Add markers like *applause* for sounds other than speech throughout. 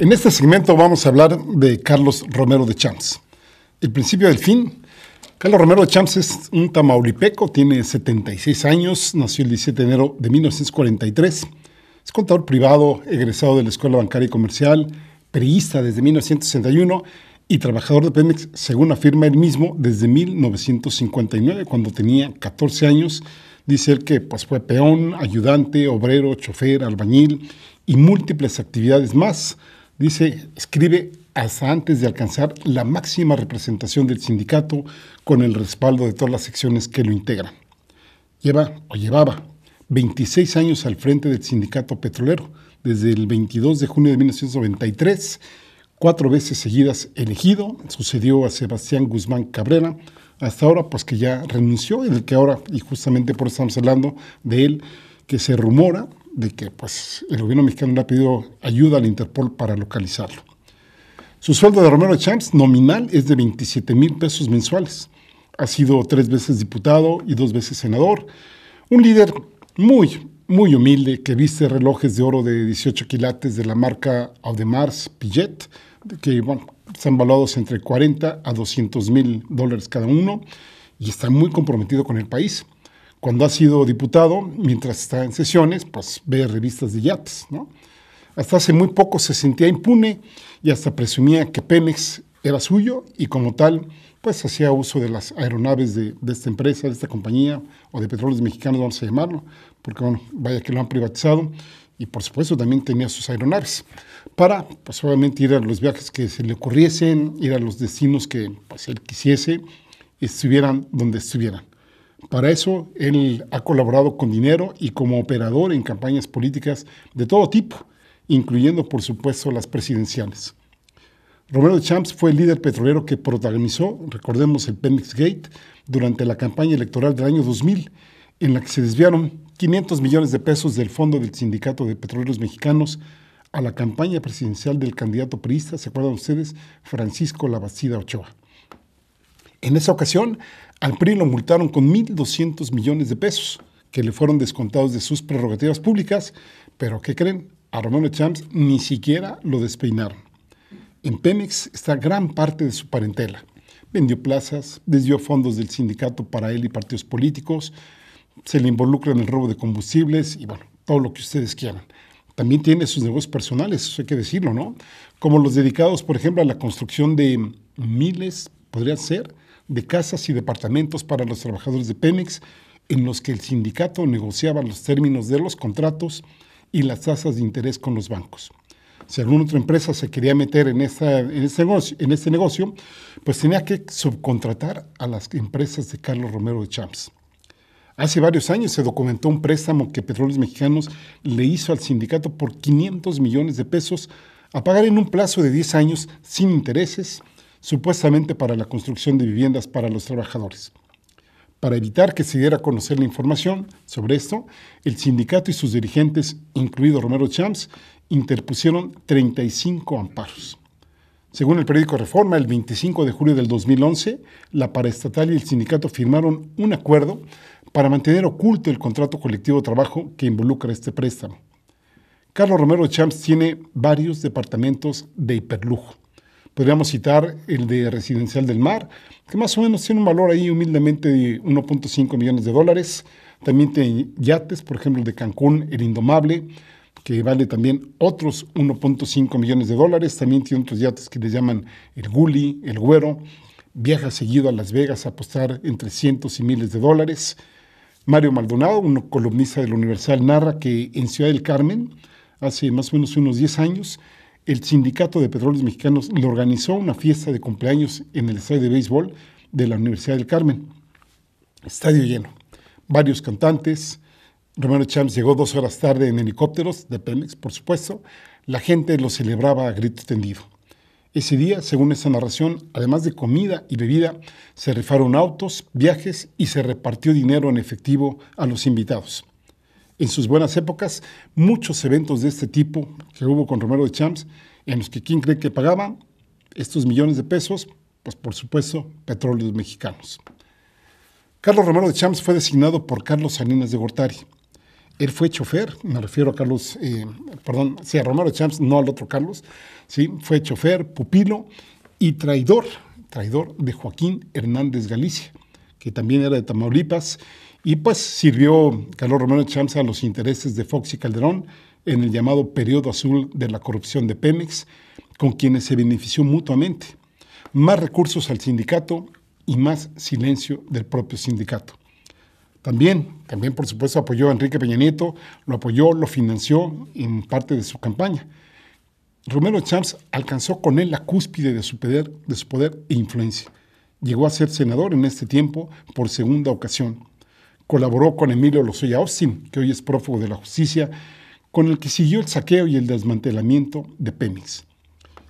En este segmento vamos a hablar de Carlos Romero de Champs. El principio del fin. Carlos Romero de Champs es un tamaulipeco, tiene 76 años, nació el 17 de enero de 1943. Es contador privado, egresado de la Escuela Bancaria y Comercial, periodista desde 1961 y trabajador de Pemex, según afirma él mismo, desde 1959, cuando tenía 14 años. Dice él que pues, fue peón, ayudante, obrero, chofer, albañil y múltiples actividades más dice, escribe hasta antes de alcanzar la máxima representación del sindicato con el respaldo de todas las secciones que lo integran. Lleva o llevaba 26 años al frente del sindicato petrolero, desde el 22 de junio de 1993, cuatro veces seguidas elegido, sucedió a Sebastián Guzmán Cabrera, hasta ahora pues que ya renunció, y del que ahora, y justamente por eso estamos hablando de él, que se rumora de que pues, el gobierno mexicano le ha pedido ayuda al Interpol para localizarlo. Su sueldo de Romero Champs nominal es de 27 mil pesos mensuales. Ha sido tres veces diputado y dos veces senador. Un líder muy, muy humilde que viste relojes de oro de 18 quilates de la marca Audemars Piguet, que bueno, están valuados entre 40 a 200 mil dólares cada uno y está muy comprometido con el país. Cuando ha sido diputado, mientras está en sesiones, pues ve revistas de yates, ¿no? Hasta hace muy poco se sentía impune y hasta presumía que Pemex era suyo y como tal, pues hacía uso de las aeronaves de, esta empresa, de esta compañía o de petróleos mexicanos, vamos a llamarlo, porque bueno, vaya que lo han privatizado y por supuesto también tenía sus aeronaves para, pues obviamente, ir a los viajes que se le ocurriesen, ir a los destinos que pues, él quisiese, estuvieran donde estuvieran. Para eso, él ha colaborado con dinero y como operador en campañas políticas de todo tipo, incluyendo, por supuesto, las presidenciales. Romero de Champs fue el líder petrolero que protagonizó, recordemos, el Pemex Gate durante la campaña electoral del año 2000, en la que se desviaron 500 millones de pesos del fondo del Sindicato de Petroleros Mexicanos a la campaña presidencial del candidato priista, ¿se acuerdan ustedes? Francisco Labastida Ochoa. En esa ocasión al PRI lo multaron con 1.200 millones de pesos, que le fueron descontados de sus prerrogativas públicas, pero ¿qué creen? A Ramón Champs ni siquiera lo despeinaron. En Pemex está gran parte de su parentela. Vendió plazas, desvió fondos del sindicato para él y partidos políticos, se le involucra en el robo de combustibles y bueno, todo lo que ustedes quieran. También tiene sus negocios personales, eso hay que decirlo, ¿no? Como los dedicados, por ejemplo, a la construcción de miles, podría ser, de casas y departamentos para los trabajadores de Pemex, en los que el sindicato negociaba los términos de los contratos y las tasas de interés con los bancos. Si alguna otra empresa se quería meter en, este negocio, pues tenía que subcontratar a las empresas de Carlos Romero de Champs. Hace varios años se documentó un préstamo que Petróleos Mexicanos le hizo al sindicato por 500 millones de pesos a pagar en un plazo de 10 años sin intereses supuestamente para la construcción de viviendas para los trabajadores. Para evitar que se diera a conocer la información sobre esto, el sindicato y sus dirigentes, incluido Romero Champs, interpusieron 35 amparos. Según el periódico Reforma, el 25 de julio del 2011, la paraestatal y el sindicato firmaron un acuerdo para mantener oculto el contrato colectivo de trabajo que involucra este préstamo. Carlos Romero Champs tiene varios departamentos de hiperlujo. Podríamos citar el de Residencial del Mar, que más o menos tiene un valor ahí humildemente de 1.5 millones de dólares. También tiene yates, por ejemplo, el de Cancún, el Indomable, que vale también otros 1.5 millones de dólares. También tiene otros yates que le llaman el Gully, el Güero. Viaja seguido a Las Vegas a apostar entre cientos y miles de dólares. Mario Maldonado, un columnista de la Universal, narra que en Ciudad del Carmen, hace más o menos unos 10 años, el Sindicato de Petróleos Mexicanos le organizó una fiesta de cumpleaños en el estadio de béisbol de la Universidad del Carmen. Estadio lleno. Varios cantantes. Romero Champs llegó dos horas tarde en helicópteros de Pemex, por supuesto. La gente lo celebraba a grito tendido. Ese día, según esa narración, además de comida y bebida, se rifaron autos, viajes y se repartió dinero en efectivo a los invitados en sus buenas épocas muchos eventos de este tipo que hubo con Romero de Champs, en los que quién cree que pagaban estos millones de pesos, pues por supuesto, petróleos mexicanos. Carlos Romero de Champs fue designado por Carlos Salinas de Gortari. Él fue chofer, me refiero a Carlos, eh, perdón, sí, a Romero de Champs, no al otro Carlos, ¿sí? fue chofer, pupilo y traidor, traidor de Joaquín Hernández Galicia, que también era de Tamaulipas y pues sirvió Carlos Romero Champs a los intereses de Fox y Calderón en el llamado periodo azul de la corrupción de Pemex, con quienes se benefició mutuamente. Más recursos al sindicato y más silencio del propio sindicato. También, también por supuesto apoyó a Enrique Peña Nieto, lo apoyó, lo financió en parte de su campaña. Romero Champs alcanzó con él la cúspide de su poder e influencia. Llegó a ser senador en este tiempo por segunda ocasión. Colaboró con Emilio Lozoya Austin, que hoy es prófugo de la justicia, con el que siguió el saqueo y el desmantelamiento de Pemex.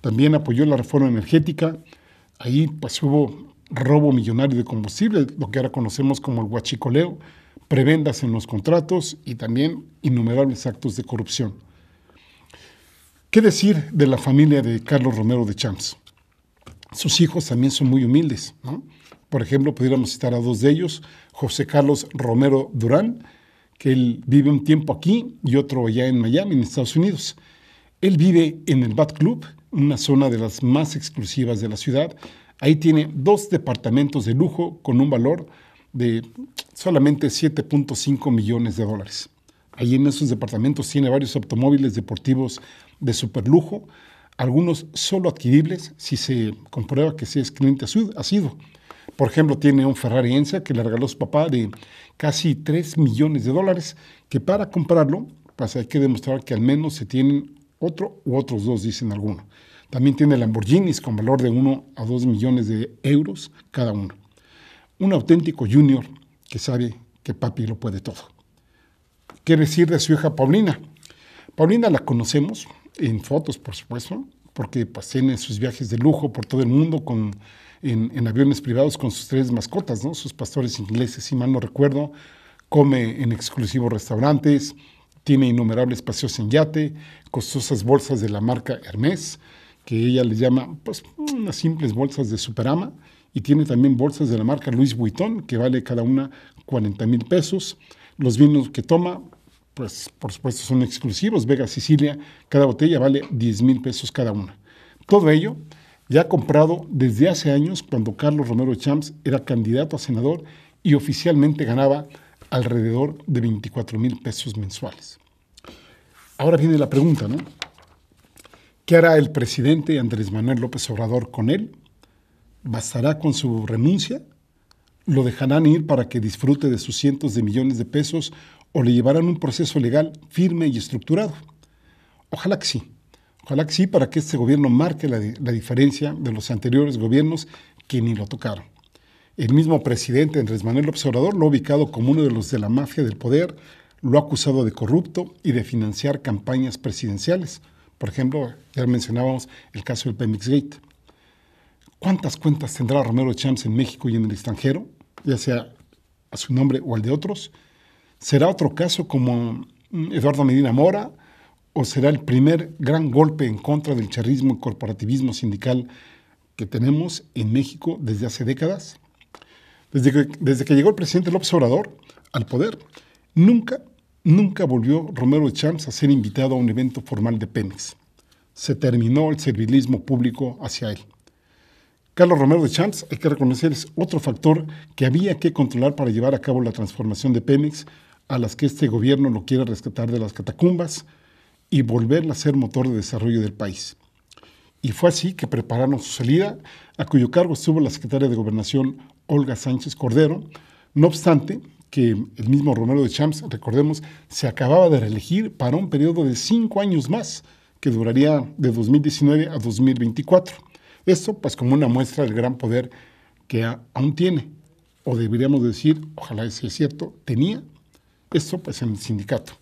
También apoyó la reforma energética. Ahí pasó pues, hubo robo millonario de combustible, lo que ahora conocemos como el huachicoleo, prebendas en los contratos y también innumerables actos de corrupción. ¿Qué decir de la familia de Carlos Romero de Champs? Sus hijos también son muy humildes, ¿no? Por ejemplo, pudiéramos citar a dos de ellos, José Carlos Romero Durán, que él vive un tiempo aquí y otro allá en Miami, en Estados Unidos. Él vive en el Bat Club, una zona de las más exclusivas de la ciudad. Ahí tiene dos departamentos de lujo con un valor de solamente 7.5 millones de dólares. Allí en esos departamentos tiene varios automóviles deportivos de superlujo, algunos solo adquiribles si se comprueba que se es cliente asiduo. Por ejemplo, tiene un Ferrari Enza que le regaló su papá de casi 3 millones de dólares, que para comprarlo, pues hay que demostrar que al menos se tienen otro u otros dos, dicen algunos. También tiene Lamborghinis con valor de 1 a 2 millones de euros cada uno. Un auténtico junior que sabe que papi lo puede todo. ¿Qué decir de su hija Paulina? Paulina la conocemos en fotos, por supuesto, porque pues, tiene sus viajes de lujo por todo el mundo con en, aviones privados con sus tres mascotas, ¿no? Sus pastores ingleses, si mal no recuerdo, come en exclusivos restaurantes, tiene innumerables paseos en yate, costosas bolsas de la marca Hermès, que ella les llama pues unas simples bolsas de Superama, y tiene también bolsas de la marca Louis Vuitton, que vale cada una 40 mil pesos. Los vinos que toma, pues por supuesto son exclusivos, Vega Sicilia, cada botella vale 10 mil pesos cada una. Todo ello ya comprado desde hace años cuando Carlos Romero Champs era candidato a senador y oficialmente ganaba alrededor de 24 mil pesos mensuales. Ahora viene la pregunta, ¿no? ¿Qué hará el presidente Andrés Manuel López Obrador con él? ¿Bastará con su renuncia? ¿Lo dejarán ir para que disfrute de sus cientos de millones de pesos o le llevarán un proceso legal firme y estructurado? Ojalá que sí. Ojalá que sí, para que este gobierno marque la, diferencia de los anteriores gobiernos que ni lo tocaron. El mismo presidente Andrés Manuel Observador lo ha ubicado como uno de los de la mafia del poder, lo ha acusado de corrupto y de financiar campañas presidenciales. Por ejemplo, ya mencionábamos el caso del Pemexgate. ¿Cuántas cuentas tendrá Romero Champs en México y en el extranjero, ya sea a su nombre o al de otros? ¿Será otro caso como mm, Eduardo Medina Mora o será el primer gran golpe en contra del charrismo y corporativismo sindical que tenemos en México desde hace décadas? Desde que, desde que llegó el presidente López Obrador al poder, nunca, nunca volvió Romero de Champs a ser invitado a un evento formal de Pemex. Se terminó el servilismo público hacia él. Carlos Romero de Champs, hay que reconocer, es otro factor que había que controlar para llevar a cabo la transformación de Pemex a las que este gobierno lo quiere rescatar de las catacumbas, y volverla a ser motor de desarrollo del país. Y fue así que prepararon su salida, a cuyo cargo estuvo la secretaria de Gobernación Olga Sánchez Cordero, no obstante que el mismo Romero de Champs, recordemos, se acababa de reelegir para un periodo de cinco años más, que duraría de 2019 a 2024. Esto pues como una muestra del gran poder que aún tiene, o deberíamos decir, ojalá sea cierto, tenía, esto pues en el sindicato.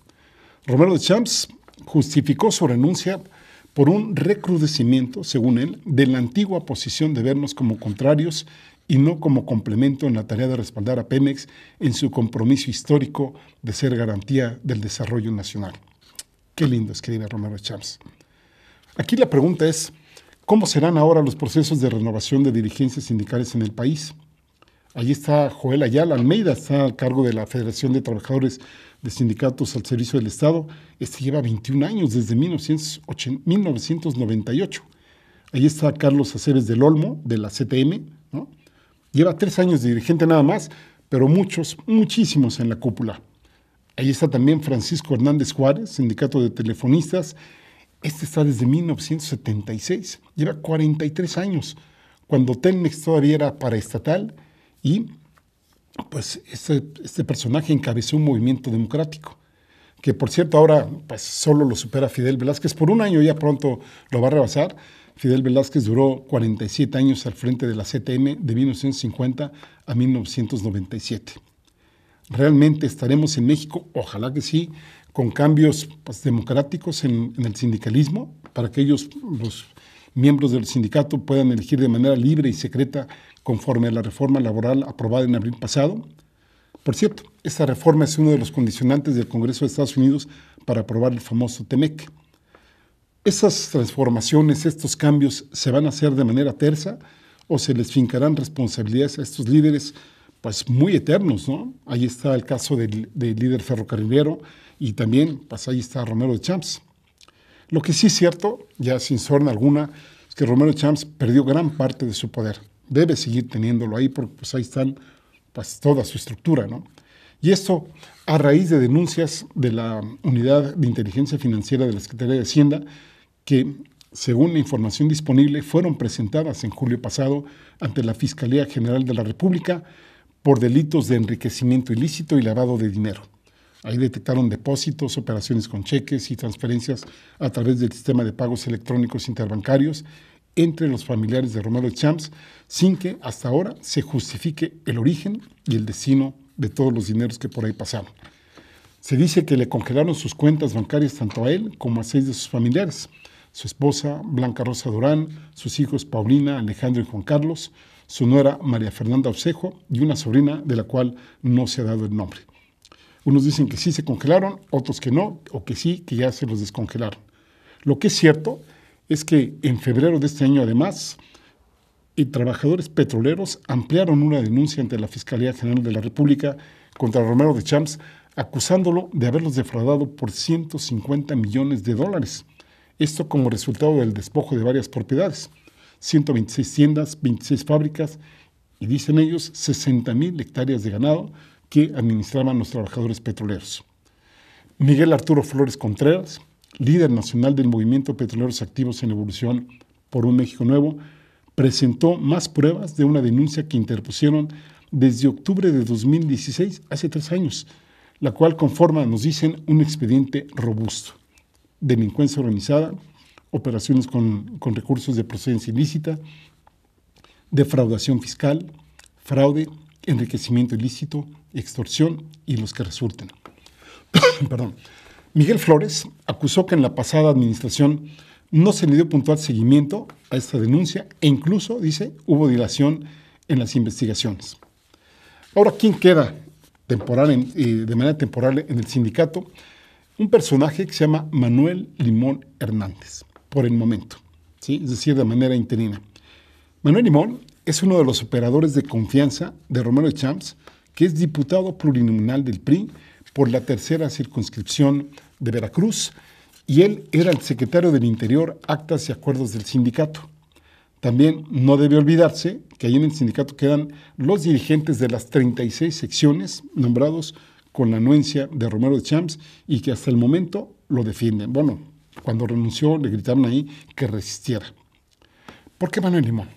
Romero de Champs justificó su renuncia por un recrudecimiento, según él, de la antigua posición de vernos como contrarios y no como complemento en la tarea de respaldar a Pemex en su compromiso histórico de ser garantía del desarrollo nacional. Qué lindo escribe Romero Charles. Aquí la pregunta es, ¿cómo serán ahora los procesos de renovación de dirigencias sindicales en el país? Allí está Joel Ayala Almeida, está al cargo de la Federación de Trabajadores de Sindicatos al Servicio del Estado. Este lleva 21 años, desde 1998. Allí está Carlos Aceves del Olmo, de la CTM. Lleva tres años de dirigente nada más, pero muchos, muchísimos en la cúpula. Ahí está también Francisco Hernández Juárez, Sindicato de Telefonistas. Este está desde 1976, lleva 43 años, cuando Telmex todavía era paraestatal y pues este, este personaje encabezó un movimiento democrático que por cierto ahora pues, solo lo supera Fidel Velázquez por un año, ya pronto lo va a rebasar. Fidel Velázquez duró 47 años al frente de la CTM de 1950 a 1997. ¿Realmente estaremos en México? Ojalá que sí, con cambios pues, democráticos en, el sindicalismo, para que ellos, los miembros del sindicato puedan elegir de manera libre y secreta conforme a la reforma laboral aprobada en abril pasado? Por cierto, esta reforma es uno de los condicionantes del Congreso de Estados Unidos para aprobar el famoso TEMEC. ¿Esas transformaciones, estos cambios, se van a hacer de manera tersa o se les fincarán responsabilidades a estos líderes, pues muy eternos, ¿no? Ahí está el caso del, líder ferrocarrilero y también, pues ahí está Romero de Champs. Lo que sí es cierto, ya sin sorna alguna, es que Romero Champs perdió gran parte de su poder. Debe seguir teniéndolo ahí porque pues, ahí están pues, toda su estructura, ¿no? Y esto a raíz de denuncias de la Unidad de Inteligencia Financiera de la Secretaría de Hacienda, que, según la información disponible, fueron presentadas en julio pasado ante la Fiscalía General de la República por delitos de enriquecimiento ilícito y lavado de dinero. Ahí detectaron depósitos, operaciones con cheques y transferencias a través del sistema de pagos electrónicos interbancarios entre los familiares de Romero Champs sin que hasta ahora se justifique el origen y el destino de todos los dineros que por ahí pasaron. Se dice que le congelaron sus cuentas bancarias tanto a él como a seis de sus familiares, su esposa Blanca Rosa Durán, sus hijos Paulina, Alejandro y Juan Carlos, su nuera María Fernanda Obsejo, y una sobrina de la cual no se ha dado el nombre. Unos dicen que sí se congelaron, otros que no, o que sí, que ya se los descongelaron. Lo que es cierto es que en febrero de este año, además, y trabajadores petroleros ampliaron una denuncia ante la Fiscalía General de la República contra Romero de Champs, acusándolo de haberlos defraudado por 150 millones de dólares. Esto como resultado del despojo de varias propiedades, 126 tiendas, 26 fábricas y, dicen ellos, 60 mil hectáreas de ganado, que administraban los trabajadores petroleros. Miguel Arturo Flores Contreras, líder nacional del movimiento Petroleros Activos en Evolución por un México Nuevo, presentó más pruebas de una denuncia que interpusieron desde octubre de 2016, hace tres años, la cual conforma, nos dicen, un expediente robusto. Delincuencia organizada, operaciones con, con recursos de procedencia ilícita, defraudación fiscal, fraude, enriquecimiento ilícito, extorsión y los que resulten. *coughs* Perdón. Miguel Flores acusó que en la pasada administración no se le dio puntual seguimiento a esta denuncia e incluso, dice, hubo dilación en las investigaciones. Ahora, ¿quién queda temporal en, eh, de manera temporal en el sindicato? Un personaje que se llama Manuel Limón Hernández, por el momento, ¿sí? es decir, de manera interina. Manuel Limón es uno de los operadores de confianza de Romero de Champs, que es diputado plurinominal del PRI por la tercera circunscripción de Veracruz, y él era el secretario del Interior, Actas y Acuerdos del sindicato. También no debe olvidarse que ahí en el sindicato quedan los dirigentes de las 36 secciones nombrados con la anuencia de Romero de Champs y que hasta el momento lo defienden. Bueno, cuando renunció le gritaron ahí que resistiera. ¿Por qué Manuel Limón?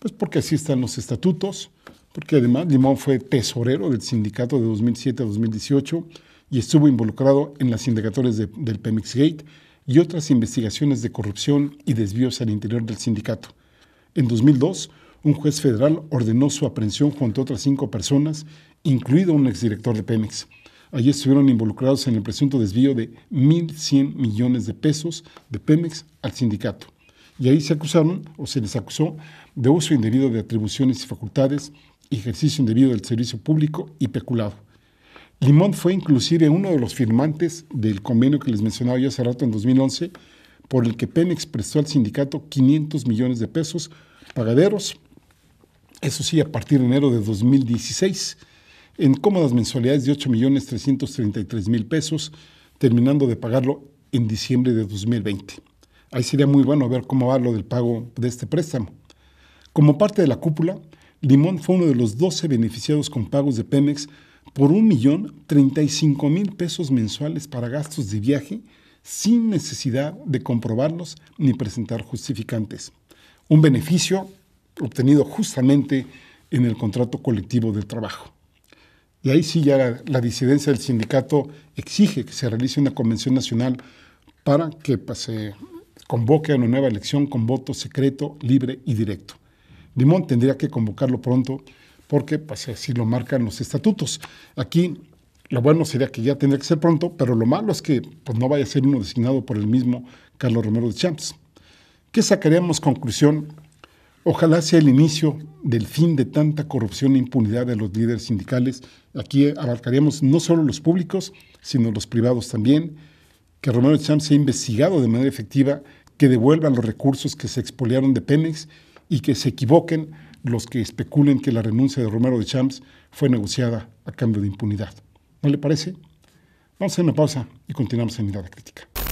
Pues porque así están los estatutos, porque además Limón fue tesorero del sindicato de 2007 a 2018 y estuvo involucrado en las indagatorias del Pemex Gate y otras investigaciones de corrupción y desvíos al interior del sindicato. En 2002, un juez federal ordenó su aprehensión junto a otras cinco personas, incluido un exdirector de Pemex. Allí estuvieron involucrados en el presunto desvío de 1.100 millones de pesos de Pemex al sindicato. Y ahí se acusaron, o se les acusó, de uso indebido de atribuciones y facultades, ejercicio indebido del servicio público y peculado. Limón fue inclusive uno de los firmantes del convenio que les mencionaba yo hace rato en 2011, por el que Pemex prestó al sindicato 500 millones de pesos pagaderos, eso sí, a partir de enero de 2016, en cómodas mensualidades de 8 millones 333 mil pesos, terminando de pagarlo en diciembre de 2020. Ahí sería muy bueno ver cómo va lo del pago de este préstamo. Como parte de la cúpula, Limón fue uno de los 12 beneficiados con pagos de Pemex por 1.035.000 pesos mensuales para gastos de viaje sin necesidad de comprobarlos ni presentar justificantes. Un beneficio obtenido justamente en el contrato colectivo de trabajo. Y ahí sí ya la, la disidencia del sindicato exige que se realice una convención nacional para que pues, se convoque a una nueva elección con voto secreto, libre y directo. Limón tendría que convocarlo pronto porque pues, así lo marcan los estatutos. Aquí lo bueno sería que ya tendría que ser pronto, pero lo malo es que pues, no vaya a ser uno designado por el mismo Carlos Romero de Champs. ¿Qué sacaríamos conclusión? Ojalá sea el inicio del fin de tanta corrupción e impunidad de los líderes sindicales. Aquí abarcaríamos no solo los públicos, sino los privados también. Que Romero de Champs sea investigado de manera efectiva, que devuelvan los recursos que se expoliaron de Pemex y que se equivoquen los que especulen que la renuncia de Romero de Champs fue negociada a cambio de impunidad. ¿No le parece? Vamos a hacer una pausa y continuamos en Mirada Crítica.